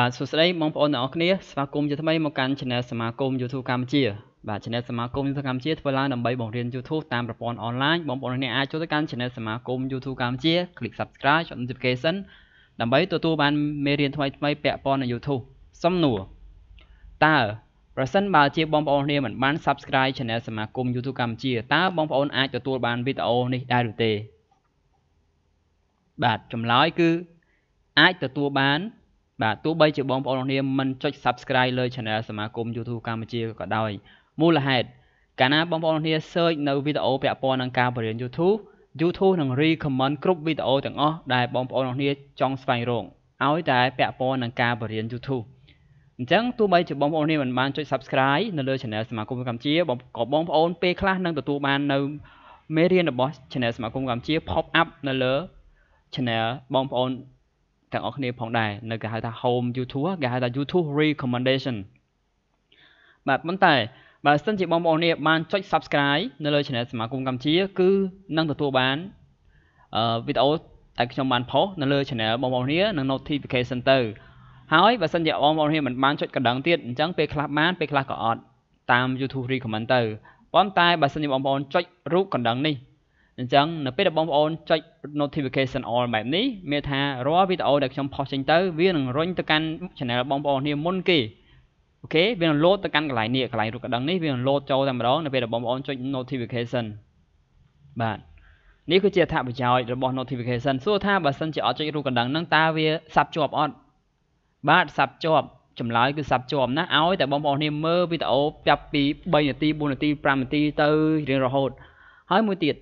បាទសួស្តីបងប្អូនទាំងអស់គ្នាស្វាគមន៍ជាថ្មីមកកាន់ Channel សមាគម YouTube កម្ពុជាបាទ Channel សមាគម YouTube កម្ពុជាធ្វើឡើងដើម្បីបង្រៀន YouTube តាមប្រព័ន្ធអនឡាញបងប្អូនអ្នកអាចចូលទៅកាន់ Channel សមាគម YouTube កម្ពុជា click Subscribe ចុច Notification ដើម្បីទទួលបានមេរៀនថ្មីថ្មីពាក់ព័ន្ធនឹង YouTube សំណួរតើប្រសិនបើជាបងប្អូនគ្នាមិនបាន Subscribe Channel សមាគម YouTube កម្ពុជាតើបងប្អូនអាចទទួលបានវីដេអូនេះដែរឬទេបាទចម្លើយគឺអាចទទួលបានបាទទោះបីជាបងប្អូននាងមិនចុច Subscribe លើ Channel សមាគម YouTube កម្ពុជាក៏ដោយមូលហេតុកាលណាបងប្អូននាង search នៅវីដេអូពាក់ព័ន្ធនឹងការបរិញ្ញា YouTube YouTube នឹង recommend គ្រប់វីដេអូទាំងអស់ដែលបងប្អូននាងចង់ស្វែងរកឲ្យតែពាក់ព័ន្ធនឹងការបរិញ្ញា YouTube អញ្ចឹងទោះបីជាបងប្អូននេះមិនបានចុច Subscribe នៅលើ Channel សមាគមកម្ពុជាបងក៏បងប្អូនពេលខ្លះនឹងទទួលបាននៅមេរៀនរបស់ Channel សមាគមកម្ពុជា pop up នៅលើ Channel បងប្អូនទាំងអស់គ្នាផងដែរនៅគេហៅថា home YouTube គេហៅថា YouTube recommendation បាទប៉ុន្តែបើសិនជាបងប្អូននេះបានចុច subscribe នៅលើ channel សមាគមកម្ពុជាគឺនឹងទទួលបានអឺវីដេអូតែខ្ញុំបានផុសនៅលើ channel បងប្អូននេះនឹង notification ទៅហើយបើសិនជាបងប្អូននេះមិនបានចុចកណ្ដឹងទៀតអញ្ចឹងពេលខ្លះបានពេលខ្លះក៏អត់តាម YouTube recommend ទៅប៉ុន្តែបើសិនជាបងប្អូនចុចរូបកណ្ដឹងនេះអញ្ចឹងនៅពេលដែលបងប្អូនចុច notification all បែបនេះមានថារាល់វីដេអូដែលខ្ញុំផុសចេញទៅ វានឹងរុញទៅកាន់ channel បងប្អូនគ្នាមុនគេអូខេវានឹង load ទៅកាន់កន្លែងនេះកន្លែងរូបកណ្ដឹងនេះវានឹង load ចូលតែម្ដងនៅពេលដែលបងប្អូនចុច notification បាទនេះគឺជាអត្ថប្រយោជន៍របស់ notification សួរថាបើសិនជាអត់ចុចរូបកណ្ដឹងហ្នឹងតើវាសាប់ជាប់អត់បាទសាប់ជាប់ចម្លើយគឺសាប់ជាប់ណាឲ្យតែបងប្អូនគ្នាមើលវីដេអូចាប់ពី3នាទី4នាទី5នាទីទៅរៀងរហូត ហើយមួយទៀត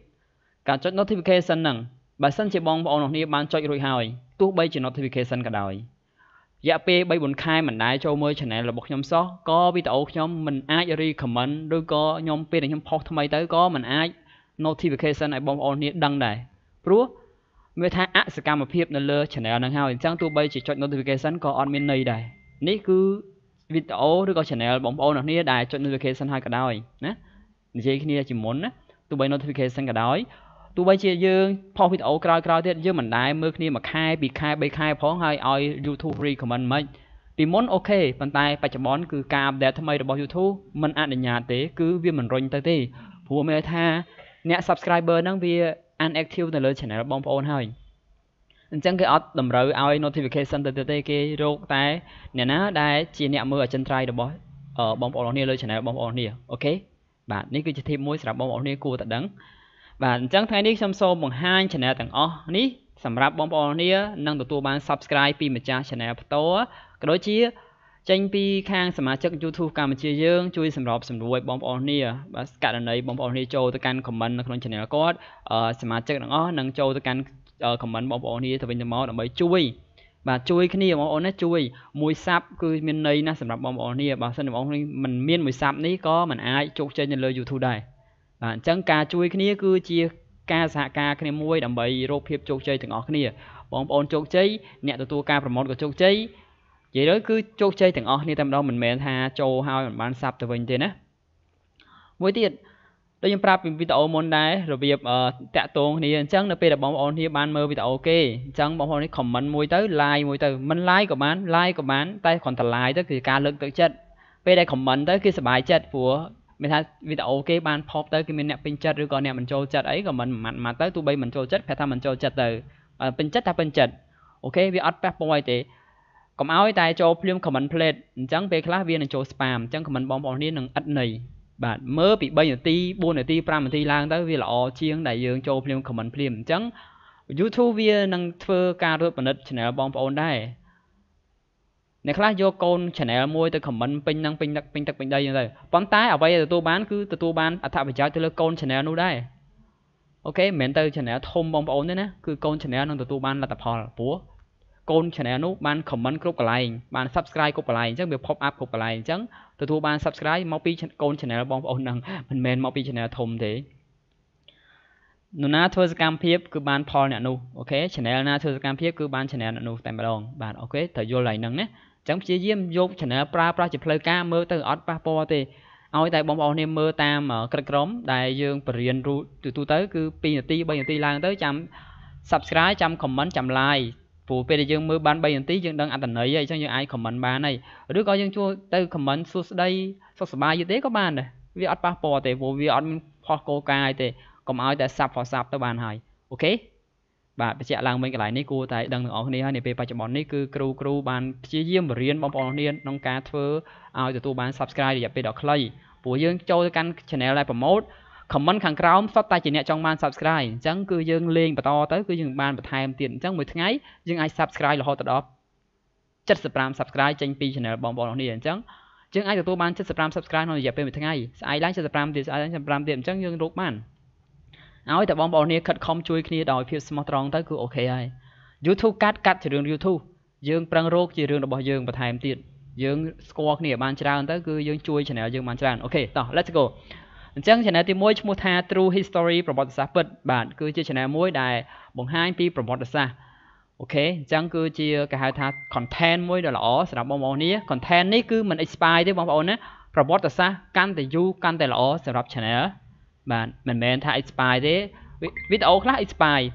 ការចុច notification ហ្នឹងបើសិនជាបងប្អូនរបស់គ្នាបានចុចរួចហើយទោះបីជា notification ក៏ដោយរយៈពេល3-4ខែមិនដែរចូលមើល channel របស់ខ្ញុំសោះក៏វីដេអូខ្ញុំមិនអាច recommend ឬក៏ខ្ញុំពេលដែលខ្ញុំផុសថ្មីទៅក៏មិនអាច notification ឲ្យបងប្អូនគ្នាដឹងដែរព្រោះមើលថាអសកម្មភាពនៅលើ channel ហ្នឹងហើយអញ្ចឹងទោះបីជាចុច notification ក៏អត់មានន័យដែរនេះគឺវីដេអូឬក៏ channel បងប្អូនអ្នកនាដែលចុច notification ឲ្យក៏ដោយណានិយាយគ្នាជាមុនណាទោះបី notification ក៏ដោយទោះបីជាយើងផុសវីដេអូក្រោយៗទៀតយើងមិនដែរមើលគ្នាមួយខែពីរខែបីខែផងហើយឲ្យ YouTube recommend មិនពីមុនអូខេប៉ុន្តែ បច្ចុប្បន្នគឺការ update ថ្មីរបស់ YouTube មិនអនុញ្ញាតទេគឺវាមិនរុញទៅទេព្រោះមានថា អ្នក subscriber ហ្នឹងវា unactive នៅលើ channel បងប្អូនហើយអញ្ចឹងគេអត់តម្រូវឲ្យ notification ទៅទៀតទេគេរកតែអ្នកណាដែលជាអ្នកមើលអចិន្ត្រៃយ៍របស់បងប្អូនអរគ្នាលើ channel បងប្អូនអរគ្នាអូខេបាទនេះគឺជាធីបមួយសម្រាប់បងប្អូនអរគ្នាគួរតែដឹងបាទអញ្ចឹងថ្ងៃនេះខ្ញុំសូមបង្ហាញ channel ទាំងអស់នេះសម្រាប់បងប្អូនគ្នានឹងទទួលបាន subscribe ពីម្ចាស់ channel ផ្ទាល់ក៏ដូចជាចេញពីខាងសមាជិក YouTube កម្ពុជាយើង ជួយសម្របសម្រួលបងប្អូនគ្នាបាទករណីបងប្អូនគ្នាចូលទៅកាន់ comment នៅក្នុង channel គាត់សមាជិកទាំងអស់នឹងចូលទៅកាន់ comment បងប្អូនគ្នាទៅវិញទៅមកដើម្បីជួយបាទជួយគ្នាបងប្អូនណាជួយមួយសាប់គឺមានន័យណាស់សម្រាប់បងប្អូនគ្នាបើមិនបងប្អូនមិនមានមួយសាប់នេះក៏មិនអាចជោគជ័យនៅលើ YouTube ដែរបាទអញ្ចឹងការជួយគ្នាគឺជាការសហការគ្នាមួយដើម្បីរកភាពជោគជ័យទាំងអស់គ្នាបងប្អូនជោគជ័យអ្នកទទួលការប្រម៉ូទក៏ជោគជ័យនិយាយទៅគឺជោគជ័យទាំងអស់គ្នាតែម្ដងមិនមែនថាចូលហើយមិនបានសាប់ទៅវិញទេណាមួយទៀតដូចខ្ញុំប្រាប់ពីវីដេអូមុនដែររបៀបតាក់ទងគ្នាអញ្ចឹងនៅពេលដែលបងប្អូនគ្នាបានមើលវីដេអូគេអញ្ចឹងបងប្អូននេះ comment មួយទៅ like មួយទៅមិន like ក៏បាន like ក៏បាន តែគ្រាន់តែ like ទៅគឺការលើកទឹកចិត្តពេលដែល comment ទៅគឺសប្បាយចិត្តព្រោះមានថាវីដេអូគេបានផុសទៅគឺមានអ្នកពេញចិត្តឬក៏អ្នកមិនចូលចិត្តអីក៏មិនម៉ាត់ម៉ាត់ទៅទោះបីមិនចូលចិត្តប្រហែលថាមិនចូលចិត្តទៅពេញចិត្តថាពេញចិត្តអូខេវាអត់ប៉ះពាល់ទេកុំឲ្យតែចូលភ្លាម comment plate អញ្ចឹងពេលខ្លះវានឹងចូល spam អញ្ចឹង comment បងប្អូននេះនឹងឥតន័យបាទមើលពី3នាទី4នាទី5នាទីឡើងទៅវាល្អជាងដែលយើងចូលភ្លាម comment ភ្លាមអញ្ចឹង YouTube វានឹងធ្វើការរត់ពិនិត្យ channel បងប្អូនដែរអ្នកខ្លះយកកូន channel មួយទៅ comment ពេញនឹងពេញទឹកពេញទឹកពេញដីហ្នឹងទៅប៉ុន្តែអ្វីដែលទទួលបានគឺទទួលបានអត្ថប្រយោជន៍ទៅលើកូន channel នោះដែរអូខេមិនមែនទៅ channel ធំបងប្អូនទេណាគឺកូន channel នឹងទទួលបានលទ្ធផលព្រោះកូន channel នោះបាន comment គ្រប់កន្លែងបាន subscribe គ្រប់កន្លែងអញ្ចឹងវា pop up គ្រប់កន្លែងអញ្ចឹងទទួលបាន subscribe មកពីកូន channel បងប្អូនហ្នឹងមិនមែនមកពី channel ធំទេនរណាធ្វើសកម្មភាពគឺបានផលអ្នកនោះអូខេ channel ណាធ្វើសកម្មភាពគឺបាន channel អ្នកនោះតែម្ដងបាទអូខេត្រូវយល់ហើយហ្នឹងណាចឹងព្យាយាមយក channel ប្រើប្រាស់ជាផ្លូវការមើលទៅអត់ប៉ះពាល់ទេឲ្យតែបងប្អូននេះមើលតាមក្រឹកក្រមដែលយើងបរៀនរូទូទៅគឺ2នាទី3នាទីឡើងទៅចាំ subscribe ចាំ comment ចាំ like ព្រោះពេលដែលយើងមើលបាន3នាទីយើងដឹងអត្ថន័យហើយអញ្ចឹងយើងអាច comment បានហើយឬក៏យើងជួយទៅ comment សួស្តីសុខសប្បាយយទេក៏បានដែរវាអត់ប៉ះពាល់ទេព្រោះវាអត់មានខុសគោលការណ៍ទេកុំឲ្យតែ sub for sub ទៅបានហើយអូខេបាទបញ្ជាក់ឡើងវិញកន្លែងនេះគួរតែដឹងទាំងអស់គ្នាហើយនៅពេលបច្ចុប្បន្ននេះគឺគ្រូគ្រូបានព្យាយាមបរៀនបងប្អូនគ្នាក្នុងការធ្វើឲ្យទទួលបាន subscribe រយៈពេលដ៏ខ្លីព្រោះយើងចូលទៅកាន់ channel ដែល promote comment ខាងក្រោមសុទ្ធតែជាអ្នកចង់បាន subscribe អញ្ចឹងគឺយើងលេងបន្តទៅគឺយើងបានបន្ថែមទៀតអញ្ចឹងមួយថ្ងៃយើងអាច subscribe រហូតដល់75 subscribe ចេញពី channel បងប្អូនគ្នាអញ្ចឹងយើងអាចទទួលបាន75 subscribe ក្នុងរយៈពេលមួយថ្ងៃស្អែកឡើង75ទៀតស្អែកឡើង75ទៀតអញ្ចឹងយើងរកបានឲ្យតែបងប្អូននេះខិតខំជួយគ្នាដោយភាពស្មោះត្រង់ទៅគឺអូខេហើយ YouTube កាត់កាត់ជារឿង YouTube យើងប្រឹងរកជារឿងរបស់យើងបន្ថែមទៀតយើងស្គាល់គ្នាបានច្រើនទៅគឺយើងជួយ channel យើងបានច្រើនអូខេតោះ let's go អញ្ចឹង channel ទី1ឈ្មោះថា True History ប្រវត្តិសាស្ត្រពិត បាទគឺជា channel មួយដែលបង្ហាញពីប្រវត្តិសាស្ត្រអូខេអញ្ចឹងគឺជាគេហៅថា content មួយដ៏ល្អសម្រាប់បងប្អូននេះ content នេះគឺមិន expire ទេបងប្អូនណាប្រវត្តិសាស្ត្រកាន់តែយូរកាន់តែល្អសម្រាប់ channel បាទមិនមែនថា expire ទេវីដេអូខ្លះ expire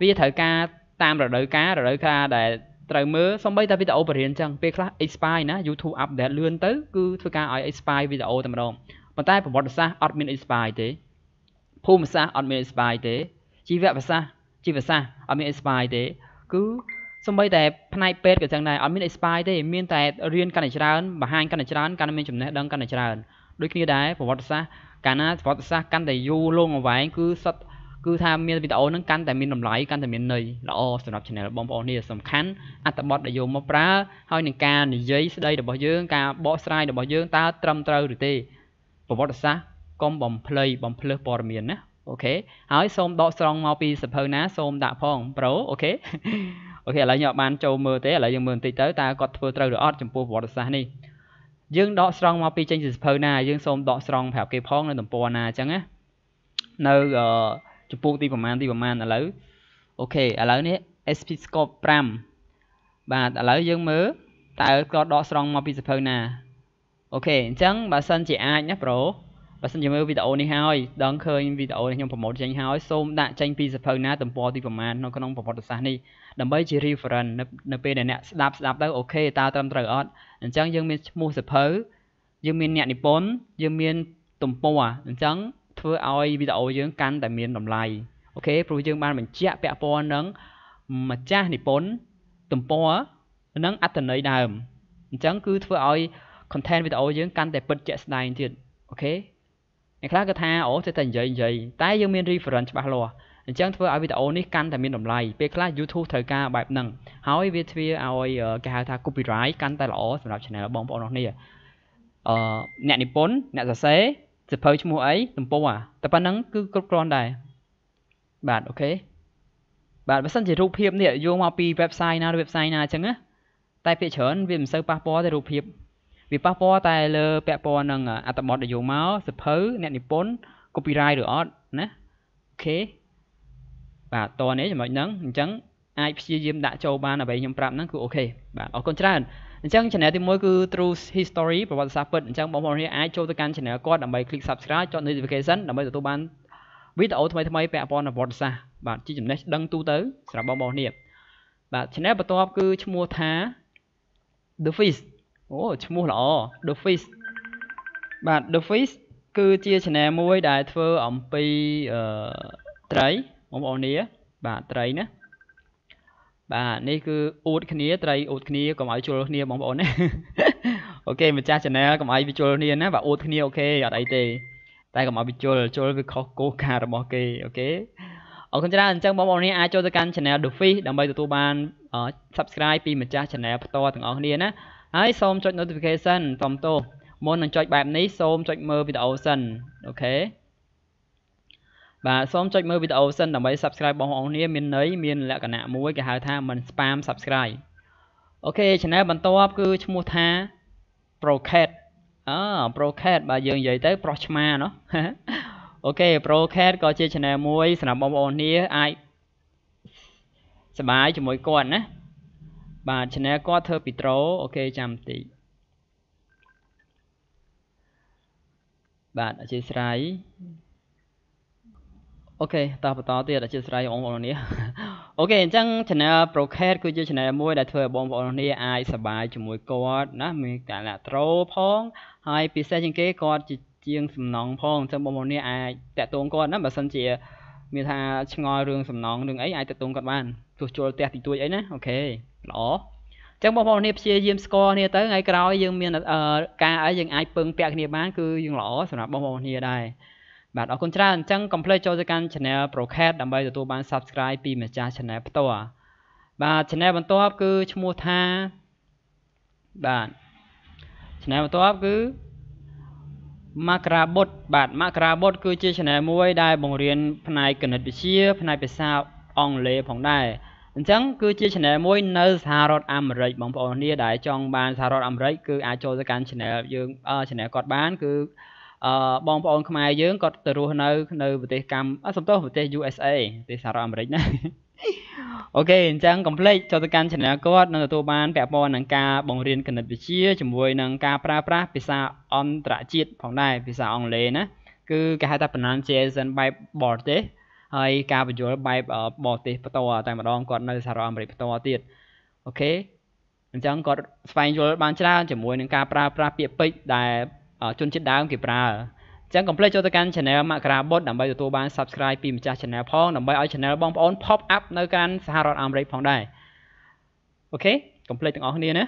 វាត្រូវការ តាមរដូវកាលរដូវកាលដែលត្រូវមើលសំបីតែវីដេអូបរិញ្ញាចឹងពេលខ្លះ expire ណា YouTube update លឿនទៅគឺធ្វើការឲ្យ expire វីដេអូតែម្ដងប៉ុន្តែប្រវត្តិសាស្ត្រអត់មាន expire ទេភូមិសាស្ត្រអត់មាន expire ទេជីវវិសាស្ត្រជីវសាស្ត្រអត់មាន expire ទេ គឺសំបីតែផ្នែកពេទ្យក៏ចឹងដែរអត់មាន expire ទេមានតែរៀនកាន់តែច្រើនបង្ហាញកាន់តែច្រើនកាន់តែមានចំណេះដឹងកាន់តែច្រើនដូចគ្នាដែរប្រវត្តិសាស្ត្រកាលណាប្រវត្តិសាស្ត្រកាន់តែយូរលងអង្វែងគឺសុទ្ធគឺថាមានវីដេអូនឹងកាន់តែមានតម្លៃកាន់តែមានន័យល្អសម្រាប់ channel បងប្អូននេះសំខាន់អត្ថបទដែលយកមកប្រើហើយនឹងការនិយាយស្ដីរបស់យើងការបកស្រាយរបស់យើងតើត្រឹមត្រូវឬទេប្រវត្តិសាស្ត្រកុំបំភ្លៃបំភ្លឺព័ត៌មានណាអូខេហើយសូមដកស្រង់មកពីសភៅណា សូមដាក់ផងប្រូអូខេអូខេឥឡូវខ្ញុំអត់បានចូលមើលទេឥឡូវយើងមើលបន្តិចទៅតើគាត់ធ្វើត្រូវឬអត់ចំពោះប្រវត្តិសាស្ត្រនេះយើងដកស្រង់មកពីចេញពីសភៅណាយើងសូមដកស្រង់ប្រាប់គេផងនៅទំព័រណាអញ្ចឹងណានៅចំពោះទីប្រមាណទីប្រមាណឥឡូវអូខេឥឡូវនេះ SP scope 5បាទឥឡូវយើងមើលតើគាត់ដកស្រង់មកពីសភៅណាអូខេអញ្ចឹងបើសិនជាអាចណាប្រូបើសិនជាមើលវីដេអូនេះហើយដឹងឃើញវីដេអូនេះខ្ញុំប្រម៉ូទចេញហើយសូមដាក់ចេញពីសភៅណាទំព័រទីប្រមាណនៅក្នុងប្រវត្តិសាស្ត្រនេះដើម្បីជា reference នៅពេលដែលអ្នកស្ដាប់ស្ដាប់ទៅអូខេតើត្រឹមត្រូវអត់អញ្ចឹងយើងមានឈ្មោះសភៅយើងមានអ្នកនិពន្ធយើងមានទំព័រអញ្ចឹងធ្វើឲ្យវីដេអូយើងកាន់តែមានតម្លៃអូខេព្រោះយើងបានបញ្ជាក់ពាក់ព័ន្ធនឹងម្ចាស់និពន្ធទំព័រនិងអត្ថន័យដើមអញ្ចឹងគឺធ្វើឲ្យ content វីដេអូយើងកាន់តែពិតជាក់ស្ដែងទៀតអូខេអ្នកខ្លះគាត់ថាអូចេះតែនិយាយនិយាយតែយើងមាន reference ច្បាស់លាស់អញ្ចឹងធ្វើឲ្យវីដេអូនេះកាន់តែមានតម្លៃពេលខ្លះ YouTube ត្រូវការបែបហ្នឹងហើយវាធ្វើឲ្យគេហៅថា copyright កាន់តែល្អសម្រាប់ channel បងប្អូនរបស់នេះអឺអ្នកនិពន្ធអ្នកសរសេរសិភៅឈ្មោះអីទំព័រតែប៉ុណ្្នឹងគឺគ្រប់គ្រាន់ដែរបាទអូខេបាទបើសិនជារូបភាពនេះយកមកពី website ណាឬ website ណាអញ្ចឹងណាតែភាគច្រើនវាមិនសូវប៉ះពាល់ទេរូបភាពវាប៉ះពាល់តែលើពាក់ព័ន្ធនឹងអត្ថបទដែលយកមកសិភៅអ្នកនិពន្ធ copyright ឬអត់ណាអូខេបាទតនេះចំណុចហ្នឹងអញ្ចឹងអាចព្យាយាមដាក់ចូលបានអ្វីខ្ញុំប្រាប់ហ្នឹងគឺអូខេបាទអរគុណច្រើនអញ្ចឹង channel ទី1គឺ True History ប្រវត្តិសាស្ត្រពិតអញ្ចឹងបងប្អូននេះអាចចូលទៅកាន់ channel គាត់ដើម្បី click subscribe ចុច notification ដើម្បីទទួលបានវីដេអូថ្មីៗពាក់ព័ន្ធនឹងប្រវត្តិសាស្ត្របាទជាចំណេះដឹងទូទៅសម្រាប់បងប្អូននេះបាទ channel បន្ទាប់គឺឈ្មោះថា The Feast អូឈ្មោះល្អ The Fish បាទ The Fish គឺជា channel មួយ ដែលធ្វើអំពីអឺត្រីបងប្អូននេះបាទត្រីណាបាទនេះគឺអួតគ្នា ត្រីអួតគ្នាកុំឲ្យជល់គ្នាបងប្អូនណាអូខេម្ចាស់ channel កុំឲ្យវាជល់គ្នាណាបាទអួតគ្នាអូខេអត់អីទេ តែកុំឲ្យវាជល់ជល់វាខុសគោលការណ៍របស់គេអូខេអរគុណច្រើនអញ្ចឹងបងប្អូននេះអាចចូលទៅកាន់ channel The Fish ដើម្បីទទួលបាន subscribe ពីម្ចាស់ channel ផ្ទាល់ទាំងអស់គ្នាណាហើយសូមចុច notification សំទោសមុននឹងចុចបែបនេះសូមចុចមើលវីដេអូសិនអូខេបាទសូមចុចមើលវីដេអូសិនដើម្បី subscribe បងប្អូនគ្នាមានន័យមាន លក្ខណៈមួយគេហៅថាមិន spam subscribe អូខេ channel បន្ទាប់គឺឈ្មោះថា Procat អឺ Procat បាទយើងនិយាយទៅប្រុសឆ្មាណោះអូខេ Procat ក៏ជា channel មួយសម្រាប់បងប្អូនគ្នាអាចសบายជាមួយគាត់ណាបាទ channel គាត់ធ្វើពីត្រូអូខេចាំបន្តិចបាទអធិស្ឋានអូខេតោះបន្តទៀតអធិស្ឋានបងប្អូននេះអូខេអញ្ចឹង channel Procad គឺជា channel មួយដែលធ្វើឲ្យបងប្អូននេះអាចសប្បាយជាមួយគាត់ណាមានកាលៈត្រូ ផងហើយ ពិសេសជាងគេគាត់ជាជាងសំណងផងអញ្ចឹងបងប្អូននេះអាចតាក់ទងគាត់ណាបើសិនជា មានថាឆ្ងល់រឿងសំណងរឿងអីអាចតាក់ទងគាត់បានជួសជុលផ្ទះទីទួចអីណាអូខេល្អចឹងបងប្អូននេះព្យាយាមស្គាល់គ្នាទៅថ្ងៃក្រោយយើងមានការអីយើងអាចពឹងពាក់គ្នាបានគឺយើងល្អសម្រាប់បងប្អូនគ្នាដែរបាទអរគុណច្រើនអញ្ចឹងកុំភ្លេចចូលទៅកាន់ Channel Procast ដើម្បីទទួលបាន Subscribe ពីម្ចាស់ Channel ផ្ទាល់បាទ Channel បន្ទាប់គឺឈ្មោះថាបាទ Channel បន្ទាប់គឺមករាបុត្របាទមករាបុត្រគឺជា Channel មួយដែលបង្រៀនផ្នែកគណិតវិទ្យាផ្នែកភាសាអង់គ្លេសផងដែរអញ្ចឹងគឺជា channel មួយនៅសហរដ្ឋអាមេរិកបងប្អូននេះដែលចង់បានសហរដ្ឋអាមេរិកគឺអាចចូលទៅកាន់ channel យើង channel គាត់បាន គឺអឺបងប្អូនខ្មែរយើងគាត់ទៅរស់នៅនៅប្រទេសកម្ពុជាសំទោសប្រទេស USA ប្រទេសសហរដ្ឋអាមេរិកណាអូខេអញ្ចឹងកុំភ្លេចចូលទៅកាន់ channel គាត់នឹងទទួលបានពាក់ព័ន្ធនឹងការបង្រៀនគណិតវិទ្យាជាមួយនឹងការប្រើប្រាស់ភាសាអន្តរជាតិផងដែរភាសាអង់គ្លេសណាគឺគេហៅថា pronunciation បែបបរទេសហើយការបញ្យល់បែបបរទេសផ្ទាល់តែម្ដងគាត់នៅសហរដ្ឋអាមេរិកផ្ទាល់ទៀតអូខេអញ្ចឹងគាត់ស្វែងយល់បានច្រើនជាមួយនឹងការប្រើប្រាស់ពាក្យពេចន៍ដែលជនជាតិដើមគេប្រើអញ្ចឹងកុំភ្លេចចូលទៅកាន់ channel មករាបុតដើម្បីទទួលបាន subscribe ពីម្ចាស់ channel ផងដើម្បីឲ្យ channel បងប្អូន pop up នៅកាន់សហរដ្ឋអាមេរិកផងដែរអូខេកុំភ្លេចទាំងអស់គ្នាណា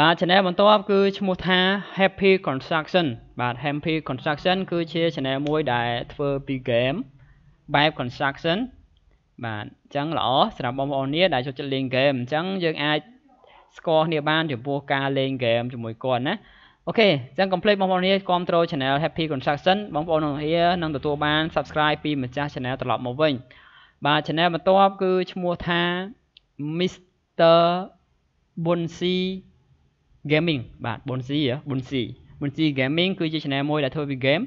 បាទ channel បន្ទាប់គឺឈ្មោះថា Happy Construction បាទ Happy Construction គឺជា channel មួយដែលធ្វើពី game បែប construction បាទអញ្ចឹងល្អសម្រាប់បងប្អូននេះដែលចូលចិត្តលេង game អញ្ចឹងយើងអាចស្គាល់គ្នាបានចំពោះការលេង game ជាមួយគាត់ណាអូខេអញ្ចឹង complete បងប្អូននេះគ្រប់គ្រង channel Happy Construction បងប្អូននឹងទទួលបាន subscribe ពីម្ចាស់ channel ត្រឡប់មកវិញបាទ channel បន្ទាប់គឺឈ្មោះថា Mr Bunsi gaming បាទ Bonsi ប៊ុនស៊ី Bonsi gaming គឺជា channel មួយដែលធ្វើពី game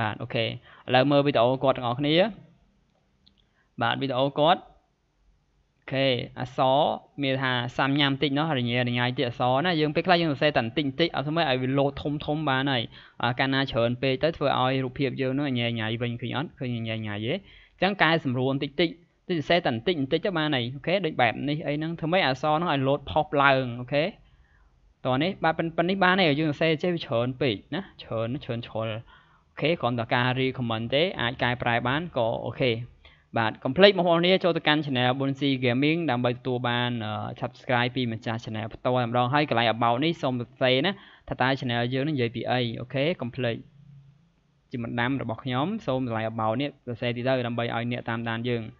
បាទអូខេឥឡូវមើលវីដេអូគាត់ទាំងអស់គ្នាបាទវីដេអូគាត់អូខេអសមានថាសាំញ៉ាំតិចណោះរញ៉េរញ៉ៃតិចអសណាយើងពេលខ្លះយើងសរសេរតែបន្តិចបន្តិចអត់ស្មើឲ្យវាលោធំធំបានហើយកាលណាច្រើនពេកទៅធ្វើឲ្យរូបភាពយើងនោះញ៉េញ៉ៃវិញឃើញអត់ឃើញញ៉េញ៉ៃទេអញ្ចឹងកែសម្រួលបន្តិចតិចតិចសរសេរតែបន្តិចបន្តិចទៅបានហើយអូខេដូចបែបនេះអីហ្នឹងធ្វើម៉េចអសនោះឲ្យលោផុសឡើងអូខេតោះនេះបាទប៉ុណ្នេះបានទេយើងសរសេរចេះវាច្រើនពេកណាច្រើនច្រើនឆ្លលអូខេគ្រាន់តែការ recommend ទេអាចកែប្រែបានក៏អូខេបាទ complete បងប្អូនគ្នាចូលទៅកាន់ channel Bonsi Gaming ដើម្បីទទួលបាន subscribe ពីម្ចាស់ channel ផ្ទាល់ម្ដងហើយកន្លែង about នេះសូមសរសេរណាថាតើ channel យើងនឹងនិយាយពីអីអូខេ complete ជាម្ដាំរបស់ខ្ញុំសូម like about នេះសរសេរទីទៅដើម្បីឲ្យអ្នកតាមដានយើង។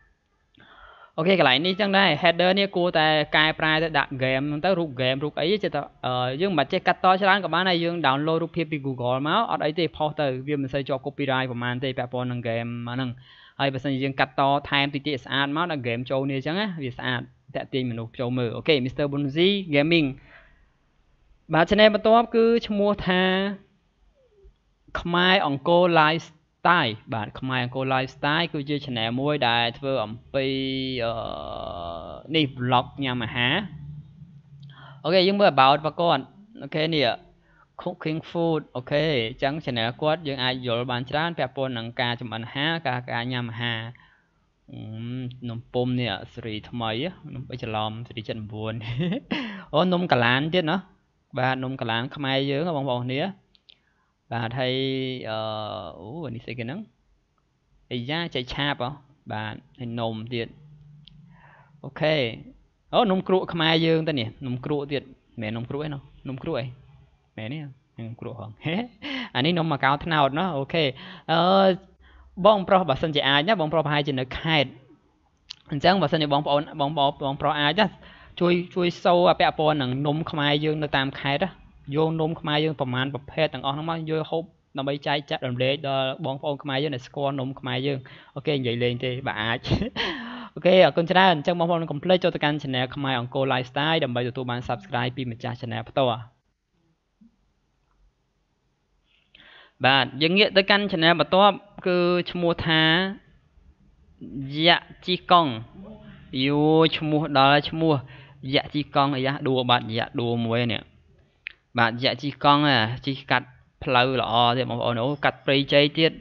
អូខេកន្លែងនេះចឹងដែរ header នេះគួរតែកែប្រែទៅដាក់ game ហ្នឹងទៅរូប game រូបអីចិត្តយើងមិនចេះកាត់តច្រើនក៏បានដែរយើង download រូបភាពពី Google មកអត់អីទេផុសទៅវាមិនសូវជាប់ copyright ប្រហែលទេពាក់ព័ន្ធនឹង game មកហ្នឹងហើយបើសិនជាយើងកាត់តថែមតិចតិចស្អាតមកដល់ game ចូលនេះចឹងណាវាស្អាតតាក់ទាញមនុស្សចូលមើលអូខេ Mr Bunzi Gaming បាទ channel បន្ទាប់គឺឈ្មោះថាខ្មែរអង្គរ live Style បាទខ្មែរអង្គរ Live Style គឺជា channel មួយដែលធ្វើអំពីនេះ vlog ញ៉ាំអាហារអូខេយើងមើល about របស់គាត់អូខេនេះ cooking food អូខេអញ្ចឹង channel គាត់យើងអាចយល់បានច្រើន ពាក់ព័ន្ធនឹងការចម្អិនអាហារការការញ៉ាំអាហារនំពុំនេះសេរីថ្មីនំបីច្រឡំសេរី79អូនំកាឡានទៀតណាបាទនំកាឡានខ្មែរយើងបងប្អូនគ្នាបាទហើយអឺអូនេះស្អីគេហ្នឹងអាយ៉ាចៃឆាបហ៎បាទហើយนมទៀតអូខេអូនំគ្រក់ខ្មែរយើងទៅនេះនំគ្រក់ទៀតមិនមែននំគ្រក់ឯណោះនំគ្រក់ឯមែននេះនំគ្រក់ហងអានេះនំមកកៅថ្នោតណោះអូខេអឺបងប្រុសបើសិនជាអាចណាបងប្រុសប្រហែលជានៅខេត្តអញ្ចឹងបើសិនជាបងប្អូនបងបងប្រុសអាចណាជួយជួយសូអាពាក់ព័ន្ធនឹងនំ ខ្មែរយើងនៅតាមខេត្តណាយកនំខ្មែរយើងប្រមាណប្រភេទទាំងអស់ហ្នឹងមកយកហូបដើម្បីចែកចាក់រំលែកដល់បងប្អូនខ្មែរយើងដែលស្គាល់នំខ្មែរយើងអូខេនិយាយលេងទេបើអាចអូខេអរគុណច្រើនអញ្ចឹងបងប្អូនកុំភ្លេចចូលទៅកាន់ Channel ខ្មែរអង្គរ Lifestyle ដើម្បីទទួលបាន Subscribe ពីម្ចាស់ Channel ផ្ទាល់បាទយើងងាកទៅកាន់ Channel បន្ទាប់គឺឈ្មោះថាយ៉ាក់ជីកង់យូឈ្មោះដល់ឈ្មោះយ៉ាក់ជីកង់អាយ៉ាដួបាទយ៉ាក់ដួមួយនេះបាទរយៈជីកង់ជីកាត់ផ្លូវល្អទៀតបងប្អូនអូកាត់ព្រៃជ័យទៀត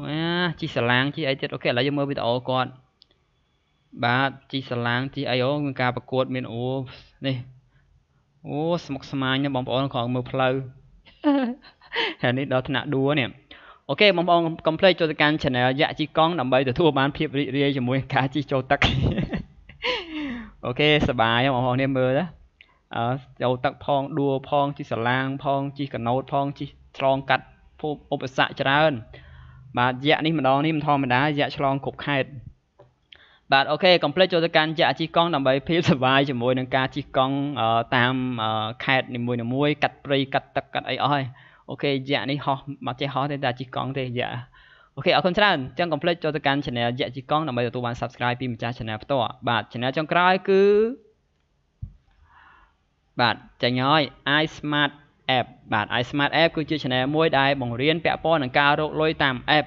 វ៉ាជីសាឡាងជីអីទៀតអូខេឥឡូវយើងមើលវីដេអូគាត់បាទជីសាឡាងជីអីអូមានការប្រកួតមានអូនេះអូស្មុកស្មាញណាបងប្អូនគ្រាន់មើលផ្លូវហើយនេះដល់ថ្នាក់ដួនេះអូខេបងប្អូនកុំភ្លេចចូលទៅកាន់ channel យ៉ាក់ជីកង់ដើម្បីទទួលបានភាពរីករាយជាមួយការជីចូលទឹកអូខេសប្បាយបងប្អូននេះមើលណាចូលទឹកផងដួផងជីសាឡាងផងជីកណូតផងជីឆ្លងកាត់ភពឧបសគ្គច្រើន បាទយៈនេះម្ដងនេះមិនធម្មតាយៈឆ្លងគ្រប់ខេត្តបាទអូខេកុំភ្លេចចូលទៅកាន់យៈជីកង់ដើម្បីភាពសុវ័យជាមួយនឹងការជីកង់តាមខេត្តនីមួយៗកាត់ព្រៃកាត់ទឹកកាត់អីអស់ហើយអូខេយៈនេះហោះមកចេះហោះទេតែជីកង់ទេយៈអូខេអរគុណច្រើនអញ្ចឹងកុំភ្លេចចូលទៅកាន់ channel យៈជីកង់ដើម្បីទទួលបាន subscribe ពីម្ចាស់ channel ផ្ទាល់បាទ channel ចុងក្រោយគឺបាទចាញ់ហើយ iSmart App បាទ iSmart App គឺជា channel មួយដែលបង្រៀន ពាក់ព័ន្ធនឹងការរកលុយតាម App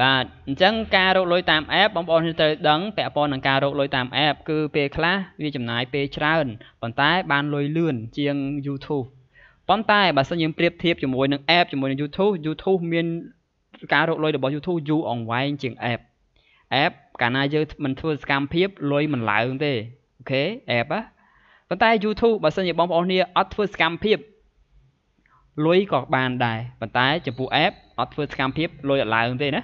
បាទអញ្ចឹងការរកលុយតាម app បងប្អូនត្រូវដឹងពាក់ព័ន្ធនឹងការរកលុយតាម app គឺពេលខ្លះវាចំណាយពេលច្រើនប៉ុន្តែ បានលុយលឿនជាង YouTube ប៉ុន្តែបើសិនយើងប្រៀបធៀបជាមួយនឹង app ជាមួយនឹង YouTube YouTube មានការរកលុយរបស់ YouTube យូរអង្វែងជាង app app កាលណាយើងមិនធ្វើសកម្មភាពលុយមិនឡើងទេអូខេ app ណាប៉ុន្តែ YouTube បើសិនជាបងប្អូនគ្នាអត់ធ្វើសកម្មភាពលុយក៏បានដែរប៉ុន្តែចំពោះ app អត់ធ្វើសកម្មភាពលុយអត់ឡើងទេណា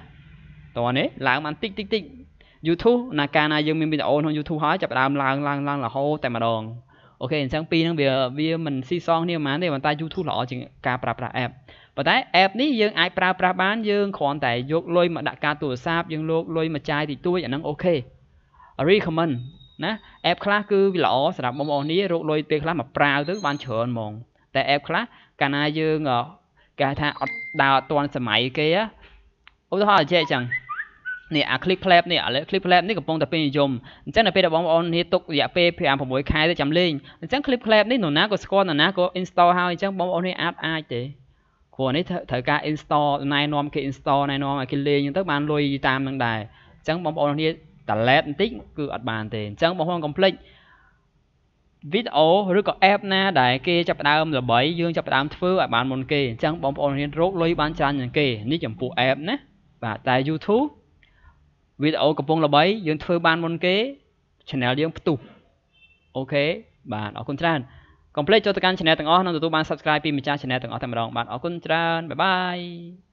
តោះនេះឡើងបានតិចតិចតិច YouTube ណាកាលណាយើងមានវីដេអូក្នុង YouTube ហើយចាប់ដើមឡើងឡើងឡើងរហូតតែម្ដងអូខេអញ្ចឹងពីរហ្នឹងវាវាមិនស៊ីសងគ្នាប៉ុន្មានទេប៉ុន្តែ YouTube ល្អជាងការប្រើប្រាស់ app ប៉ុន្តែ app នេះយើងអាចប្រើប្រាស់បានយើងគ្រាន់តែយកលុយមកដាក់ការទូរស័ព្ទយើងលោកលុយមកចាយតិចតួចអាហ្នឹងអូខេ recommend ណា app ខ្លះគឺវាល្អសម្រាប់បងប្អូននេះរកលុយពេលខ្លះមកប្រាវទៅបានច្រើនហ្មងតែ app ខ្លះកាលណាយើងគេថាអត់ដើរអត់ទាន់សម័យគេឧទាហរណ៍ជាក់ចឹងនេះអា click flap នេះអា click flap នេះកំពុងតែពេញនិយមអញ្ចឹងនៅពេលដែលបងប្អូននេះទុករយៈពេល5 6ខែទៅចាំលេងអញ្ចឹង click flap នេះនរណាក៏ស្គាល់នរណាក៏ install ហើយអញ្ចឹងបងប្អូននេះអាចអាចទេព្រោះនេះត្រូវការ install ណែនាំគេ install ណែនាំឲ្យគេលេងអញ្ចឹងទៅបានលុយតាមនឹងដែរអញ្ចឹងបងប្អូននេះ delete បន្តិចគឺអត់បានទេអញ្ចឹងបងប្អូនកុំភ្លេចវីដេអូឬក៏ app ណាដែលគេចាប់ផ្ដើមល្បីយើងចាប់ផ្ដើមធ្វើឲ្យបានមុនគេអញ្ចឹងបងប្អូនរៀនរកលុយបានច្រើនជាងគេនេះចំពោះ app ណាបាទតែ YouTube វីដេអូកំពុងល្បីយើងធ្វើបានមុនគេ channel យើងផ្ទុះអូខេបាទអរគុណច្រើនកុំភ្លេចចូលទៅកាន់ channel ទាំងអស់និងទទួលបាន subscribe ពីម្ចាស់ channel ទាំងអស់តែម្ដងបាទអរគុណច្រើនបាយបាយ